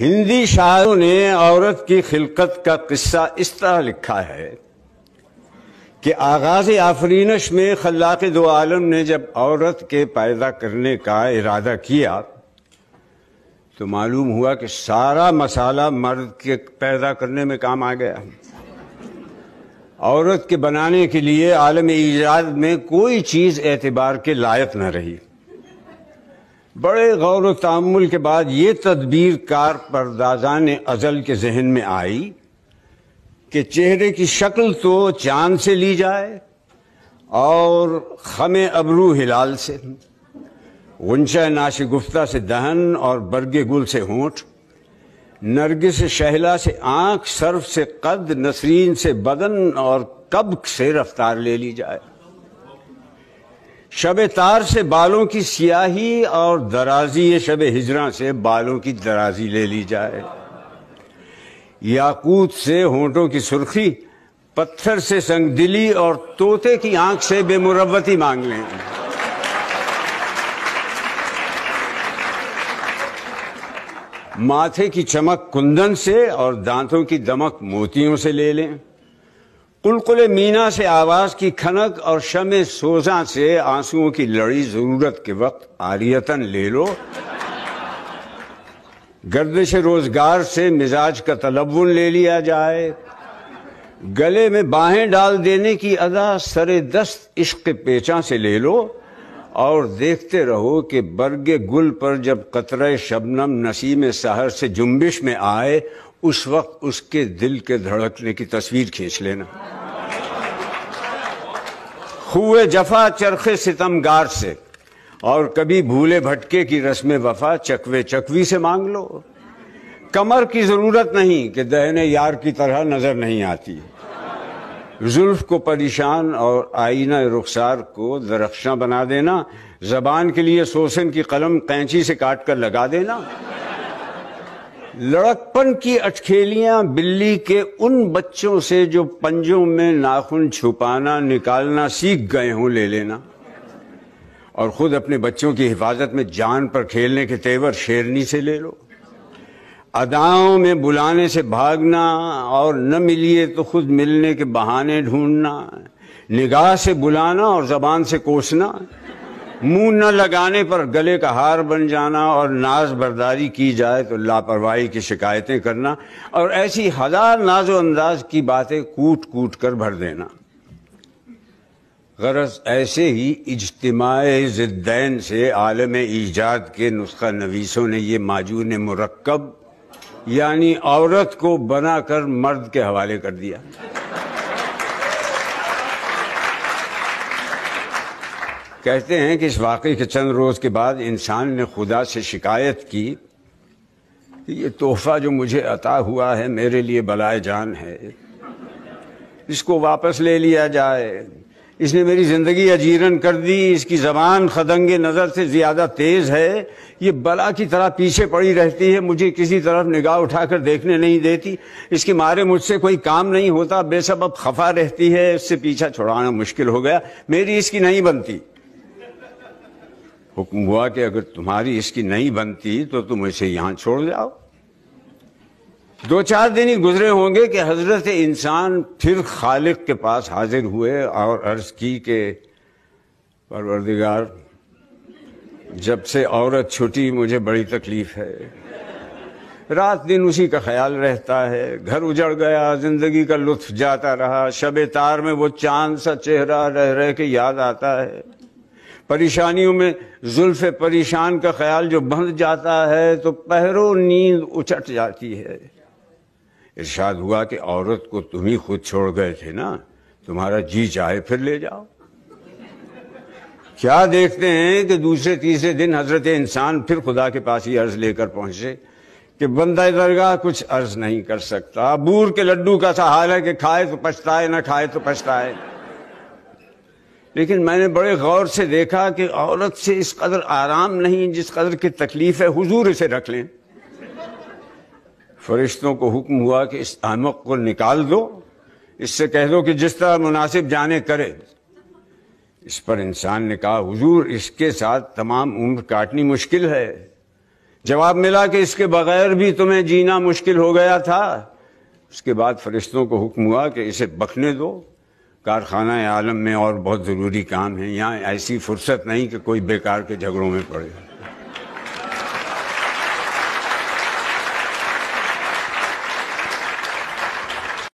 हिंदी शायरों ने औरत की खिलकत का किस्सा इस तरह लिखा है कि आगाज आफरीनश में खल्लाक दो आलम ने जब औरत के पैदा करने का इरादा किया तो मालूम हुआ कि सारा मसाला मर्द के पैदा करने में काम आ गया औरत के बनाने के लिए आलम ईजाद में कोई चीज़ एतबार के लायक न रही बड़े गौर तामुल के बाद ये तदबीर कार ने अजल के जहन में आई कि चेहरे की शक्ल तो चांद से ली जाए और खमे अबरू हिलाल से गुंशा गुफ्ता से दहन और बरगे गुल से नरग नरगिस शहला से आंख सर्फ से कद नसरीन से बदन और कब से रफ्तार ले ली जाए शब तार से बालों की सियाही और दराजी ये शब हिजरा से बालों की दराजी ले ली जाए याकूत से होंठों की सुर्खी पत्थर से संगदिली और तोते की आंख से बेमुरवती मांग लें माथे की चमक कुंदन से और दांतों की दमक मोतियों से ले लें कुलकुल मीना से आवाज़ की खनक और शम सोजा से आंसुओं की लड़ी ज़रूरत के वक्त आरियतन ले लो गर्दिश रोज़गार से मिजाज का तलवन ले लिया जाए गले में बाहें डाल देने की अदा सरे दस्त इश्क पेचा से ले लो और देखते रहो कि बरगे गुल पर जब कतरे शबनम नसीम सहर से जुम्बिश में आए उस वक्त उसके दिल के धड़कने की तस्वीर खींच लेना हुए जफा चरखे सितमगार से और कभी भूले भटके की रस्म वफा चकवे चकवी से मांग लो कमर की जरूरत नहीं कि दहने यार की तरह नजर नहीं आती जुल्फ को परेशान और आईना रुखसार को दरख्शा बना देना जबान के लिए सोसन की कलम कैंची से काट कर लगा देना लड़कपन की अटखेलियां बिल्ली के उन बच्चों से जो पंजों में नाखून छुपाना निकालना सीख गए हों ले लेना और खुद अपने बच्चों की हिफाजत में जान पर खेलने के तेवर शेरनी से ले लो अदाओं में बुलाने से भागना और न मिलिए तो खुद मिलने के बहाने ढूंढना निगाह से बुलाना और जबान से कोसना मुंह न लगाने पर गले का हार बन जाना और नाज बर्दारी की जाए तो लापरवाही की शिकायतें करना और ऐसी हजार नाजो अंदाज की बातें कूट कूट कर भर देना गरज ऐसे ही इजतमाय ज़िद्दैन से आलम ईजाद के नुस्खा नवीसों ने ये माजून मुरकब यानी औरत को बनाकर मर्द के हवाले कर दिया कहते हैं कि इस वाक़े के चंद रोज़ के बाद इंसान ने खुदा से शिकायत की कि ये तोहफ़ा जो मुझे अता हुआ है मेरे लिए बलाए जान है इसको वापस ले लिया जाए इसने मेरी ज़िंदगी अजीरन कर दी इसकी ज़बान खदंग नज़र से ज़्यादा तेज़ है ये बला की तरह पीछे पड़ी रहती है मुझे किसी तरफ निगाह उठाकर देखने नहीं देती इसके मारे मुझसे कोई काम नहीं होता बेसब अब खफा रहती है इससे पीछा छुड़ाना मुश्किल हो गया मेरी इसकी नहीं बनती हुक्म हुआ कि अगर तुम्हारी इसकी नहीं बनती तो तुम इसे यहां छोड़ जाओ दो चार दिन ही गुजरे होंगे कि हजरत इंसान फिर खालिक के पास हाजिर हुए और अर्ज की के परवरदिगार जब से औरत छुटी मुझे बड़ी तकलीफ है रात दिन उसी का ख्याल रहता है घर उजड़ गया जिंदगी का लुत्फ जाता रहा शब तार में वो चांद सा चेहरा रह रह के याद आता है परेशानियों में जुल्फ परेशान का ख्याल जो बंध जाता है तो पहरों नींद उचट जाती है इर्शाद हुआ कि औरत को तुम ही खुद छोड़ गए थे ना तुम्हारा जी चाहे फिर ले जाओ क्या देखते हैं कि दूसरे तीसरे दिन हजरत इंसान फिर खुदा के पास ही अर्ज लेकर पहुंचे कि बंदा दरगाह कुछ अर्ज नहीं कर सकता बूर के लड्डू का सा हाल है कि खाए तो पछताए ना खाए तो पछताए लेकिन मैंने बड़े गौर से देखा कि औरत से इस कदर आराम नहीं जिस कदर की तकलीफ है हुजूर इसे रख लें फरिश्तों को हुक्म हुआ कि इस आमक को निकाल दो इससे कह दो कि जिस तरह मुनासिब जाने करे इस पर इंसान ने कहा हुजूर इसके साथ तमाम उम्र काटनी मुश्किल है जवाब मिला कि इसके बगैर भी तुम्हें जीना मुश्किल हो गया था उसके बाद फरिश्तों को हुक्म हुआ कि इसे बखने दो कारखाना आलम में और बहुत ज़रूरी काम है यहाँ ऐसी फुर्सत नहीं कि कोई बेकार के झगड़ों में पड़े